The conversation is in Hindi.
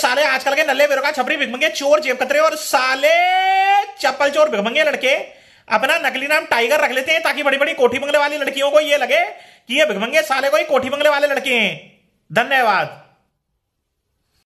साले आजकल के नल्ले बेरोका छपरी बिगमंगे चोर जेब कतरे और साले चप्पल चोर बिगमंगे लड़के अपना नकली नाम टाइगर रख लेते हैं ताकि बड़ी बड़ी कोठी बंगले वाली लड़कियों को ये लगे कि ये बिगमंगे साले कोई कोठी बंगले वाले लड़के हैं धन्यवाद